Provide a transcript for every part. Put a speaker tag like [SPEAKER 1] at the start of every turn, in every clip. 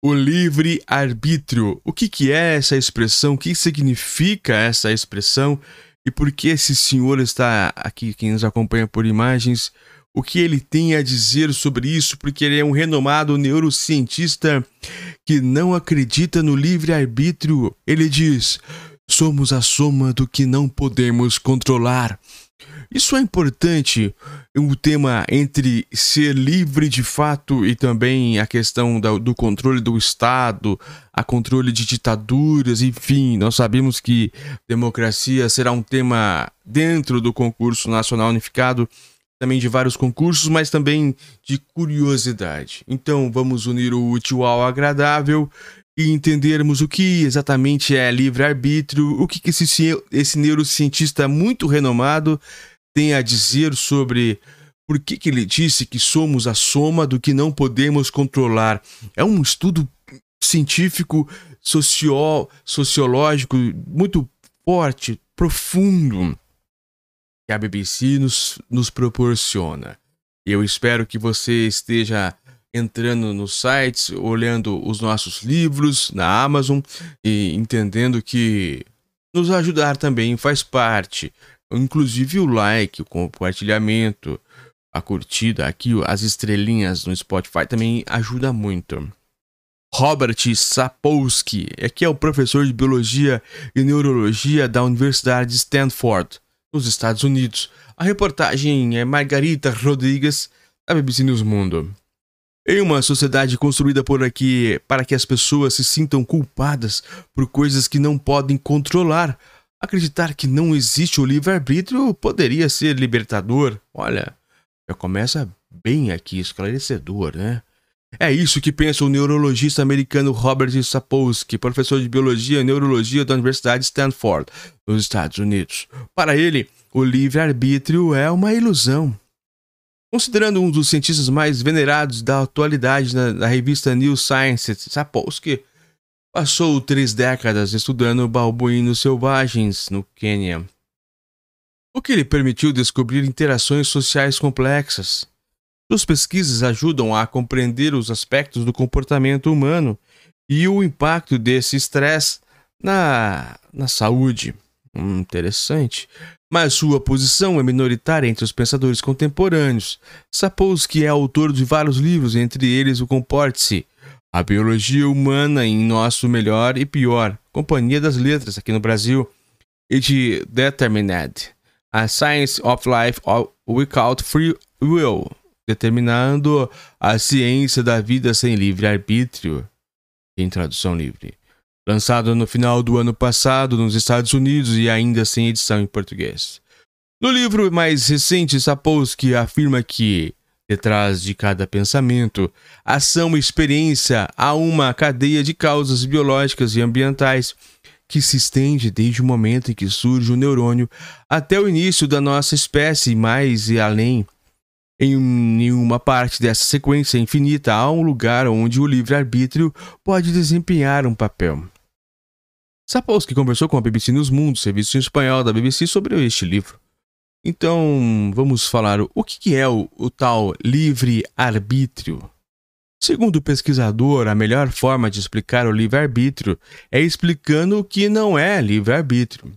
[SPEAKER 1] O livre arbítrio. O que, que é essa expressão? O que significa essa expressão? E por que esse senhor está aqui, quem nos acompanha por imagens, o que ele tem a dizer sobre isso? Porque ele é um renomado neurocientista que não acredita no livre-arbítrio. Ele diz: somos a soma do que não podemos controlar. Isso é importante, o tema entre ser livre de fato e também a questão do controle do Estado, a controle de ditaduras, enfim, nós sabemos que democracia será um tema dentro do concurso nacional unificado, também de vários concursos, mas também de curiosidade. Então vamos unir o útil ao agradável e entendermos o que exatamente é livre-arbítrio, o que, que esse, esse neurocientista muito renomado tem a dizer sobre por que, que ele disse que somos a soma do que não podemos controlar. É um estudo científico, socio, sociológico, muito forte, profundo, que a BBC nos, nos proporciona. Eu espero que você esteja entrando nos sites, olhando os nossos livros na Amazon e entendendo que nos ajudar também faz parte. Inclusive o like, o compartilhamento, a curtida, aqui as estrelinhas no Spotify também ajuda muito. Robert Sapolsky, que é o professor de biologia e neurologia da Universidade de Stanford, nos Estados Unidos. A reportagem é Margarita Rodrigues, da BBC News Mundo. Em uma sociedade construída por aqui para que as pessoas se sintam culpadas por coisas que não podem controlar, acreditar que não existe o livre-arbítrio poderia ser libertador. Olha, já começa bem aqui, esclarecedor, né? É isso que pensa o neurologista americano Robert Sapolsky, professor de biologia e neurologia da Universidade Stanford, nos Estados Unidos. Para ele, o livre-arbítrio é uma ilusão. Considerando um dos cientistas mais venerados da atualidade na, na revista New Science, Sapolsky passou três décadas estudando balbuínos selvagens no Quênia, o que lhe permitiu descobrir interações sociais complexas. Suas pesquisas ajudam a compreender os aspectos do comportamento humano e o impacto desse estresse na, na saúde. Hum, interessante mas sua posição é minoritária entre os pensadores contemporâneos. Sapolsky é autor de vários livros, entre eles o Comporte-se, A Biologia Humana em Nosso Melhor e Pior, Companhia das Letras aqui no Brasil, e de Determined, A Science of Life Without Free Will, determinando a ciência da vida sem livre arbítrio, em tradução livre lançado no final do ano passado nos Estados Unidos e ainda sem edição em português. No livro mais recente, Sapolsky afirma que, detrás de cada pensamento, ação e experiência há uma cadeia de causas biológicas e ambientais que se estende desde o momento em que surge o neurônio até o início da nossa espécie, mais e além. Em nenhuma parte dessa sequência infinita há um lugar onde o livre-arbítrio pode desempenhar um papel. Sapolsky conversou com a BBC News Mundo, serviço em espanhol da BBC, sobre este livro. Então, vamos falar o que é o, o tal livre-arbítrio. Segundo o pesquisador, a melhor forma de explicar o livre-arbítrio é explicando o que não é livre-arbítrio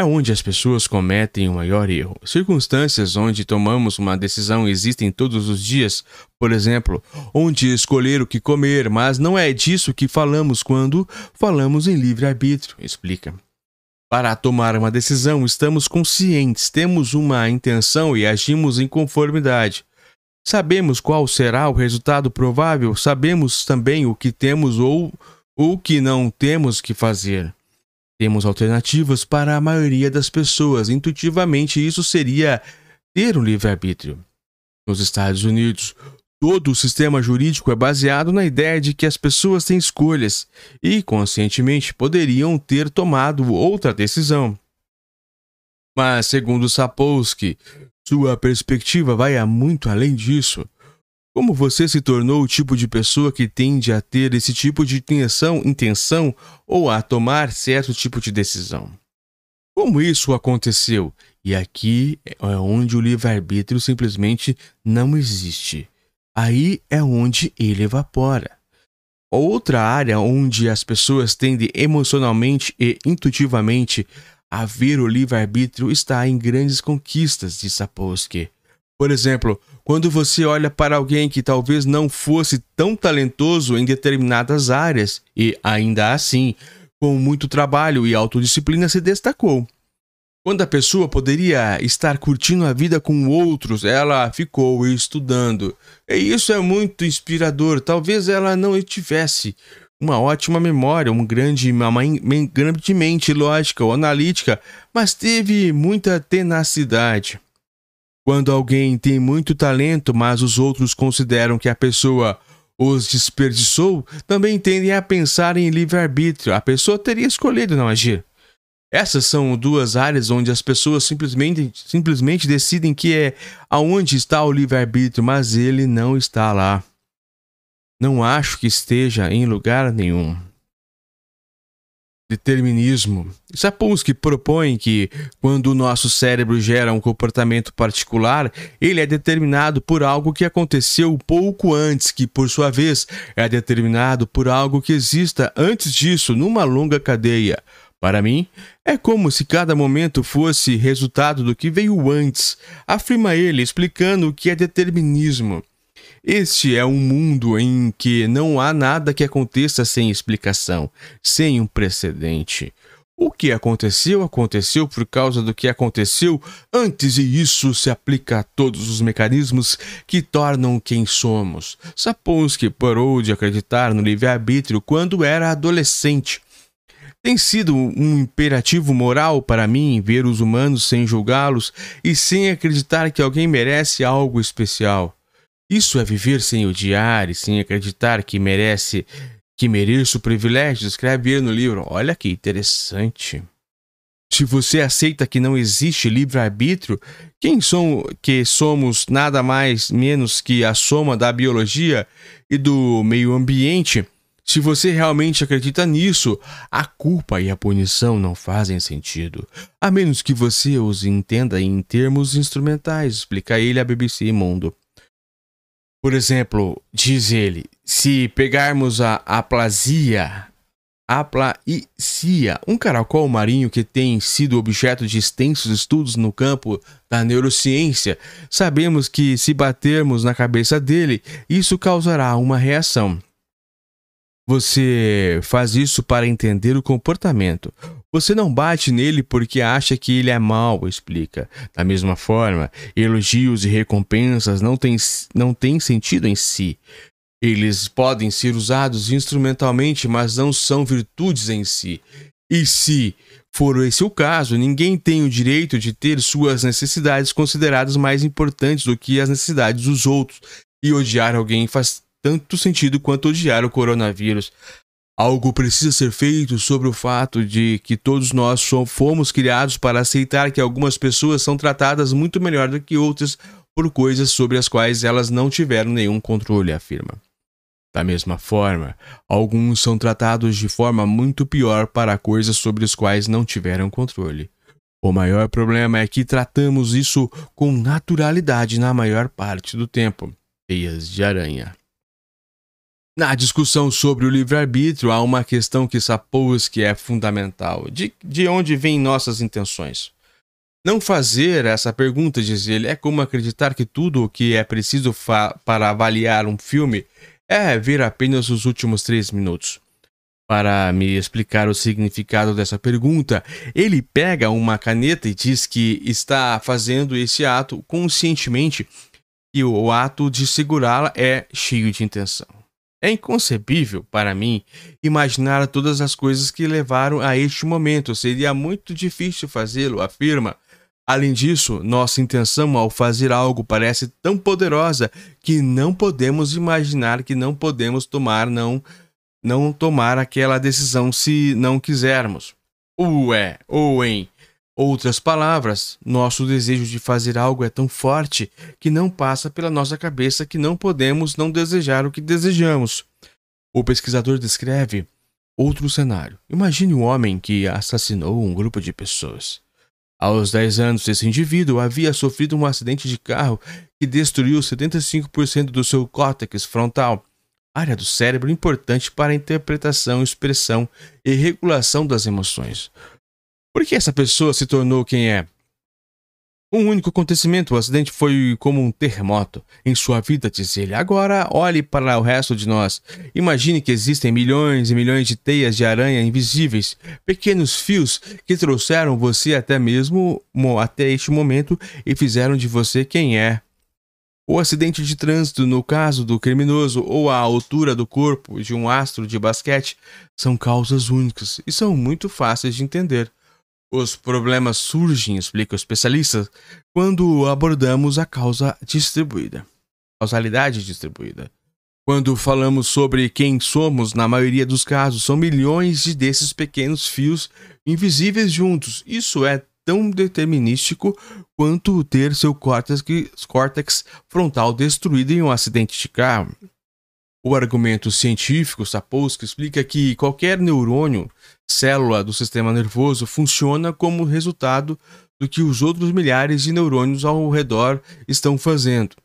[SPEAKER 1] é onde as pessoas cometem o maior erro. Circunstâncias onde tomamos uma decisão existem todos os dias, por exemplo, onde escolher o que comer, mas não é disso que falamos quando falamos em livre-arbítrio, explica. Para tomar uma decisão, estamos conscientes, temos uma intenção e agimos em conformidade. Sabemos qual será o resultado provável, sabemos também o que temos ou o que não temos que fazer. Temos alternativas para a maioria das pessoas. Intuitivamente, isso seria ter um livre-arbítrio. Nos Estados Unidos, todo o sistema jurídico é baseado na ideia de que as pessoas têm escolhas e, conscientemente, poderiam ter tomado outra decisão. Mas, segundo Sapolsky, sua perspectiva vai a muito além disso. Como você se tornou o tipo de pessoa que tende a ter esse tipo de intenção, intenção ou a tomar certo tipo de decisão? Como isso aconteceu? E aqui é onde o livre-arbítrio simplesmente não existe. Aí é onde ele evapora. Outra área onde as pessoas tendem emocionalmente e intuitivamente a ver o livre-arbítrio está em grandes conquistas de Sapolsky. Por exemplo, quando você olha para alguém que talvez não fosse tão talentoso em determinadas áreas e, ainda assim, com muito trabalho e autodisciplina, se destacou. Quando a pessoa poderia estar curtindo a vida com outros, ela ficou estudando. E isso é muito inspirador. Talvez ela não tivesse uma ótima memória, uma grande, uma grande mente lógica ou analítica, mas teve muita tenacidade. Quando alguém tem muito talento, mas os outros consideram que a pessoa os desperdiçou, também tendem a pensar em livre-arbítrio. A pessoa teria escolhido não agir. É, Essas são duas áreas onde as pessoas simplesmente, simplesmente decidem que é aonde está o livre-arbítrio, mas ele não está lá. Não acho que esteja em lugar nenhum determinismo. Sapolsky propõe que, quando o nosso cérebro gera um comportamento particular, ele é determinado por algo que aconteceu pouco antes, que, por sua vez, é determinado por algo que exista antes disso numa longa cadeia. Para mim, é como se cada momento fosse resultado do que veio antes, afirma ele, explicando o que é determinismo. Este é um mundo em que não há nada que aconteça sem explicação, sem um precedente. O que aconteceu, aconteceu por causa do que aconteceu antes, e isso se aplica a todos os mecanismos que tornam quem somos. que parou de acreditar no livre-arbítrio quando era adolescente. Tem sido um imperativo moral para mim ver os humanos sem julgá-los e sem acreditar que alguém merece algo especial. Isso é viver sem odiar e sem acreditar que merece que mereço o privilégio, de escrever no livro. Olha que interessante. Se você aceita que não existe livre-arbítrio, quem som, que somos nada mais menos que a soma da biologia e do meio ambiente, se você realmente acredita nisso, a culpa e a punição não fazem sentido, a menos que você os entenda em termos instrumentais, explica ele à BBC Mundo. Por exemplo, diz ele, se pegarmos a aplasia, aplasia, um caracol marinho que tem sido objeto de extensos estudos no campo da neurociência, sabemos que se batermos na cabeça dele, isso causará uma reação. Você faz isso para entender o comportamento. Você não bate nele porque acha que ele é mau, explica. Da mesma forma, elogios e recompensas não têm, não têm sentido em si. Eles podem ser usados instrumentalmente, mas não são virtudes em si. E se for esse o caso, ninguém tem o direito de ter suas necessidades consideradas mais importantes do que as necessidades dos outros. E odiar alguém faz tanto sentido quanto odiar o coronavírus. Algo precisa ser feito sobre o fato de que todos nós fomos criados para aceitar que algumas pessoas são tratadas muito melhor do que outras por coisas sobre as quais elas não tiveram nenhum controle, afirma. Da mesma forma, alguns são tratados de forma muito pior para coisas sobre as quais não tiveram controle. O maior problema é que tratamos isso com naturalidade na maior parte do tempo. Teias de aranha. Na discussão sobre o livre-arbítrio, há uma questão que sapôs que é fundamental. De, de onde vêm nossas intenções? Não fazer essa pergunta, diz ele, é como acreditar que tudo o que é preciso para avaliar um filme é ver apenas os últimos três minutos. Para me explicar o significado dessa pergunta, ele pega uma caneta e diz que está fazendo esse ato conscientemente e o ato de segurá-la é cheio de intenção. É inconcebível para mim imaginar todas as coisas que levaram a este momento. Seria muito difícil fazê-lo, afirma. Além disso, nossa intenção ao fazer algo parece tão poderosa que não podemos imaginar que não podemos tomar não não tomar aquela decisão se não quisermos. Ué, ou em Outras palavras, nosso desejo de fazer algo é tão forte que não passa pela nossa cabeça que não podemos não desejar o que desejamos. O pesquisador descreve outro cenário. Imagine um homem que assassinou um grupo de pessoas. Aos 10 anos, esse indivíduo havia sofrido um acidente de carro que destruiu 75% do seu córtex frontal, área do cérebro importante para a interpretação, expressão e regulação das emoções. Por que essa pessoa se tornou quem é? Um único acontecimento, o acidente foi como um terremoto. Em sua vida, diz ele. Agora, olhe para o resto de nós. Imagine que existem milhões e milhões de teias de aranha invisíveis, pequenos fios que trouxeram você até mesmo até este momento e fizeram de você quem é. O acidente de trânsito, no caso do criminoso, ou a altura do corpo de um astro de basquete, são causas únicas e são muito fáceis de entender. Os problemas surgem, explica o especialista, quando abordamos a causa distribuída. Causalidade distribuída. Quando falamos sobre quem somos, na maioria dos casos, são milhões de desses pequenos fios invisíveis juntos. Isso é tão determinístico quanto ter seu córtex, córtex frontal destruído em um acidente de carro. O argumento científico Sapolsky explica que qualquer neurônio, célula do sistema nervoso, funciona como resultado do que os outros milhares de neurônios ao redor estão fazendo.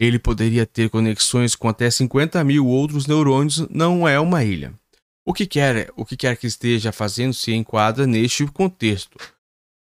[SPEAKER 1] Ele poderia ter conexões com até 50 mil outros neurônios, não é uma ilha. O que quer, o que, quer que esteja fazendo se enquadra neste contexto.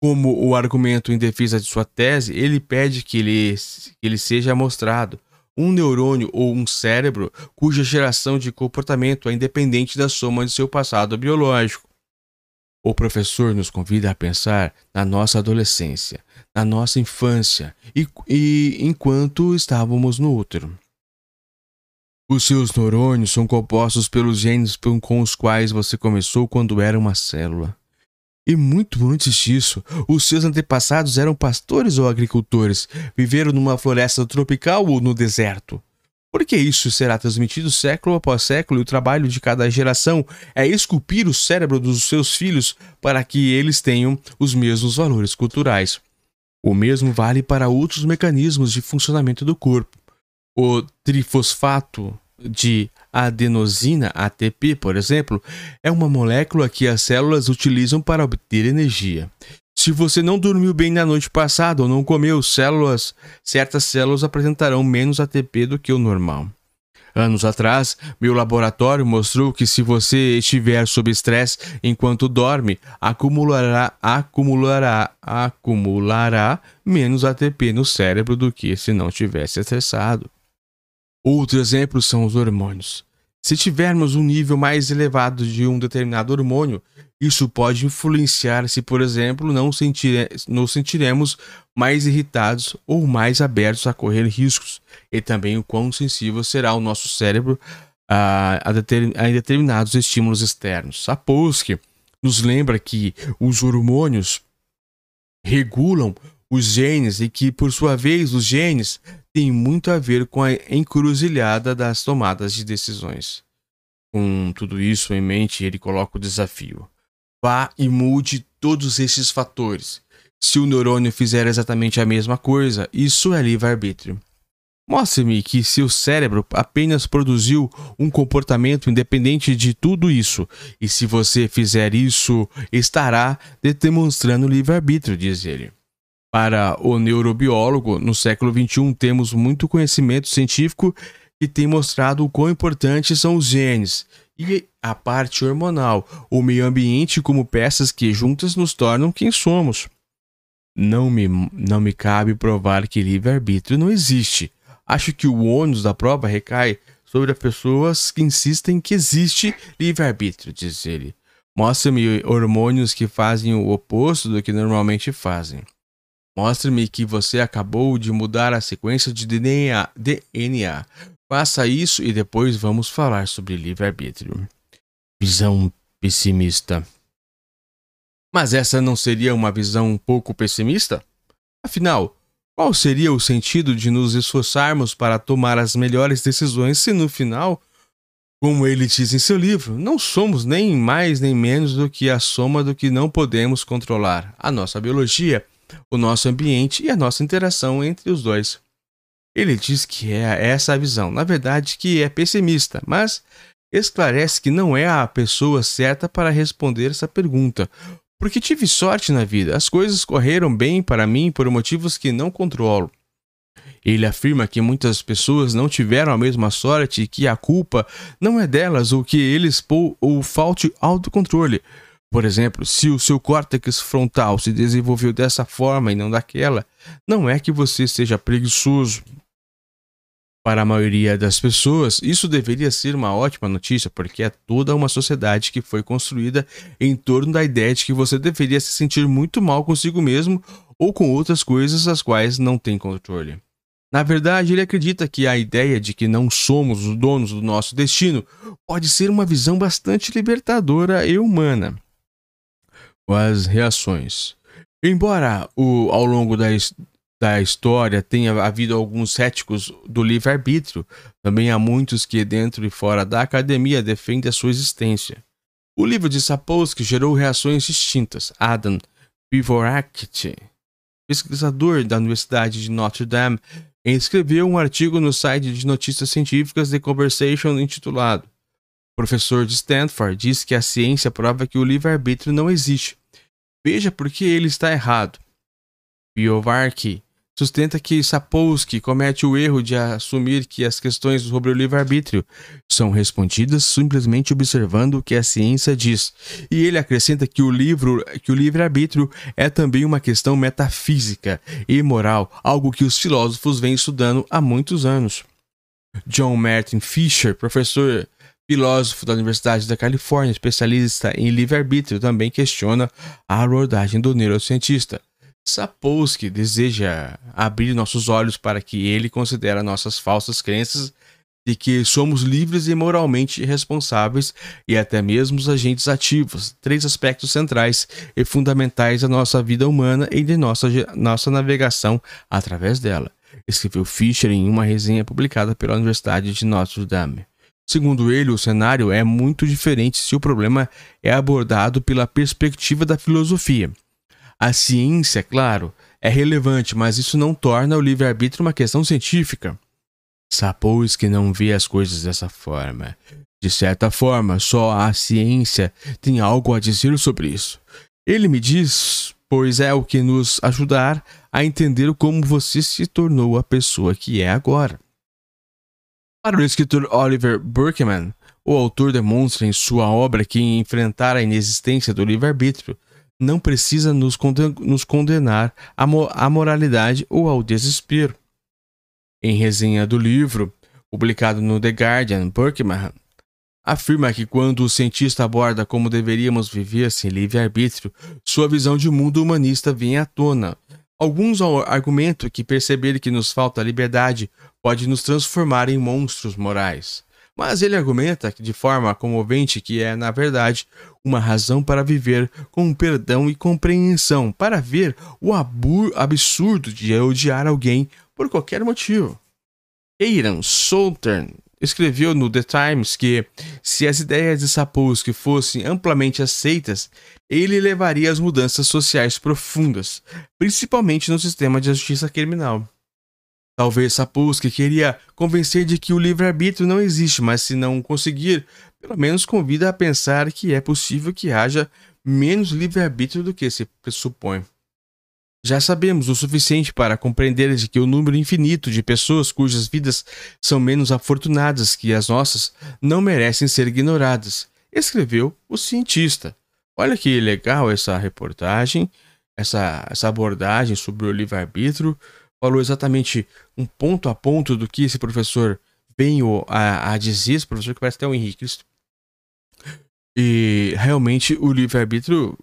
[SPEAKER 1] Como o argumento em defesa de sua tese, ele pede que ele, que ele seja mostrado um neurônio ou um cérebro cuja geração de comportamento é independente da soma de seu passado biológico. O professor nos convida a pensar na nossa adolescência, na nossa infância e, e enquanto estávamos no útero. Os seus neurônios são compostos pelos genes com os quais você começou quando era uma célula. E muito antes disso, os seus antepassados eram pastores ou agricultores, viveram numa floresta tropical ou no deserto. Porque isso será transmitido século após século e o trabalho de cada geração é esculpir o cérebro dos seus filhos para que eles tenham os mesmos valores culturais. O mesmo vale para outros mecanismos de funcionamento do corpo. O trifosfato de adenosina ATP, por exemplo, é uma molécula que as células utilizam para obter energia. Se você não dormiu bem na noite passada ou não comeu células, certas células apresentarão menos ATP do que o normal. Anos atrás, meu laboratório mostrou que se você estiver sob estresse enquanto dorme, acumulará, acumulará, acumulará menos ATP no cérebro do que se não tivesse estressado. Outro exemplo são os hormônios. Se tivermos um nível mais elevado de um determinado hormônio, isso pode influenciar se, por exemplo, não sentire, nos sentiremos mais irritados ou mais abertos a correr riscos, e também o quão sensível será o nosso cérebro a, a, determin, a determinados estímulos externos. A POSC nos lembra que os hormônios regulam os genes e que, por sua vez, os genes tem muito a ver com a encruzilhada das tomadas de decisões. Com tudo isso em mente, ele coloca o desafio. Vá e mude todos esses fatores. Se o neurônio fizer exatamente a mesma coisa, isso é livre-arbítrio. Mostre-me que seu cérebro apenas produziu um comportamento independente de tudo isso, e se você fizer isso, estará demonstrando livre-arbítrio, diz ele. Para o neurobiólogo, no século XXI temos muito conhecimento científico que tem mostrado o quão importantes são os genes e a parte hormonal, o meio ambiente como peças que juntas nos tornam quem somos. Não me, não me cabe provar que livre-arbítrio não existe. Acho que o ônus da prova recai sobre as pessoas que insistem que existe livre-arbítrio, diz ele. Mostra-me hormônios que fazem o oposto do que normalmente fazem. Mostre-me que você acabou de mudar a sequência de DNA, DNA. Faça isso e depois vamos falar sobre livre-arbítrio. Visão pessimista. Mas essa não seria uma visão um pouco pessimista? Afinal, qual seria o sentido de nos esforçarmos para tomar as melhores decisões se no final, como ele diz em seu livro, não somos nem mais nem menos do que a soma do que não podemos controlar, a nossa biologia? o nosso ambiente e a nossa interação entre os dois. Ele diz que é essa a visão, na verdade que é pessimista, mas esclarece que não é a pessoa certa para responder essa pergunta, porque tive sorte na vida, as coisas correram bem para mim por motivos que não controlo. Ele afirma que muitas pessoas não tiveram a mesma sorte e que a culpa não é delas ou que eles ou falte autocontrole. Por exemplo, se o seu córtex frontal se desenvolveu dessa forma e não daquela, não é que você seja preguiçoso. Para a maioria das pessoas, isso deveria ser uma ótima notícia, porque é toda uma sociedade que foi construída em torno da ideia de que você deveria se sentir muito mal consigo mesmo ou com outras coisas as quais não tem controle. Na verdade, ele acredita que a ideia de que não somos os donos do nosso destino pode ser uma visão bastante libertadora e humana as reações. Embora o, ao longo da, da história tenha havido alguns céticos do livre-arbítrio, também há muitos que, dentro e fora da academia, defendem a sua existência. O livro de Sapolsky gerou reações distintas. Adam Pivoract, pesquisador da Universidade de Notre Dame, escreveu um artigo no site de notícias científicas The Conversation intitulado Professor de Stanford diz que a ciência prova que o livre-arbítrio não existe. Veja por que ele está errado. Biovark sustenta que Sapolsky comete o erro de assumir que as questões sobre o livre-arbítrio são respondidas simplesmente observando o que a ciência diz. E ele acrescenta que o livro, que o livre-arbítrio é também uma questão metafísica e moral, algo que os filósofos vêm estudando há muitos anos. John Martin Fisher, professor filósofo da Universidade da Califórnia, especialista em livre-arbítrio, também questiona a abordagem do neurocientista. Sapolsky deseja abrir nossos olhos para que ele considere nossas falsas crenças de que somos livres e moralmente responsáveis e até mesmo os agentes ativos, três aspectos centrais e fundamentais da nossa vida humana e de nossa, nossa navegação através dela, escreveu Fischer em uma resenha publicada pela Universidade de Notre Dame. Segundo ele, o cenário é muito diferente se o problema é abordado pela perspectiva da filosofia. A ciência, claro, é relevante, mas isso não torna o livre-arbítrio uma questão científica. Sapois que não vê as coisas dessa forma. De certa forma, só a ciência tem algo a dizer sobre isso. Ele me diz, pois é o que nos ajudar a entender como você se tornou a pessoa que é agora. Para o escritor Oliver Burkeman, o autor demonstra em sua obra que enfrentar a inexistência do livre-arbítrio não precisa nos, condenar à, mo à moralidade ou ao desespero. Em resenha do livro, publicado no The Guardian, Burkeman afirma que quando o cientista aborda como deveríamos viver sem livre-arbítrio, sua visão de mundo humanista vem à tona, Alguns argumentam que perceber que nos falta liberdade pode nos transformar em monstros morais. Mas ele argumenta de forma comovente que é, na verdade, uma razão para viver com perdão e compreensão, para ver o absurdo de odiar alguém por qualquer motivo. Eiran Soltern escreveu no The Times que, se as ideias de Sapolsky fossem amplamente aceitas, ele levaria às mudanças sociais profundas, principalmente no sistema de justiça criminal. Talvez Sapolsky queria convencer de que o livre-arbítrio não existe, mas se não conseguir, pelo menos convida a pensar que é possível que haja menos livre-arbítrio do que se pressupõe. Já sabemos o suficiente para compreender de que o número infinito de pessoas cujas vidas são menos afortunadas que as nossas não merecem ser ignoradas, escreveu o cientista. Olha que legal essa reportagem, essa, essa abordagem sobre o livre-arbítrio. Falou exatamente um ponto a ponto do que esse professor veio a, a dizer, esse professor que parece até o Henrique. E realmente o livre-arbítrio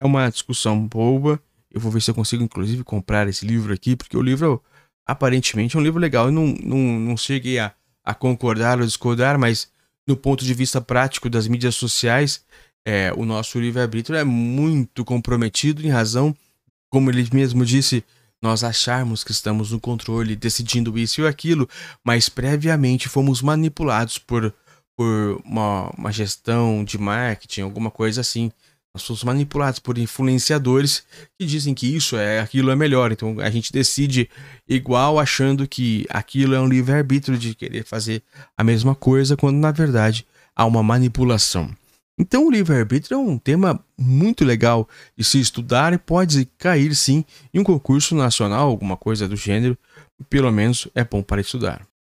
[SPEAKER 1] é uma discussão boa eu vou ver se eu consigo, inclusive, comprar esse livro aqui, porque o livro aparentemente é um livro legal. Eu não, não, não cheguei a, a concordar ou discordar, mas no ponto de vista prático das mídias sociais, é, o nosso livre-arbítrio é muito comprometido em razão, como ele mesmo disse, nós acharmos que estamos no controle, decidindo isso e aquilo, mas previamente fomos manipulados por, por uma, uma gestão de marketing, alguma coisa assim, nós somos manipulados por influenciadores que dizem que isso é aquilo é melhor. Então a gente decide igual achando que aquilo é um livre-arbítrio de querer fazer a mesma coisa, quando na verdade há uma manipulação. Então o livre-arbítrio é um tema muito legal de se estudar e pode cair sim em um concurso nacional, alguma coisa do gênero. Pelo menos é bom para estudar.